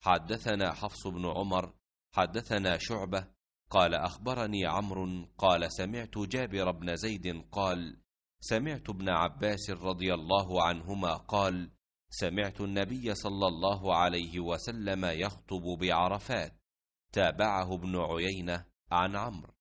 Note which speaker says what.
Speaker 1: حدثنا حفص بن عمر
Speaker 2: حدثنا شعبة قال أخبرني عمرو قال سمعت جابر بن زيد قال سمعت ابن عباس رضي الله عنهما قال سمعت النبي صلى الله عليه وسلم يخطب بعرفات
Speaker 1: تابعه ابن عيينة عن عمرو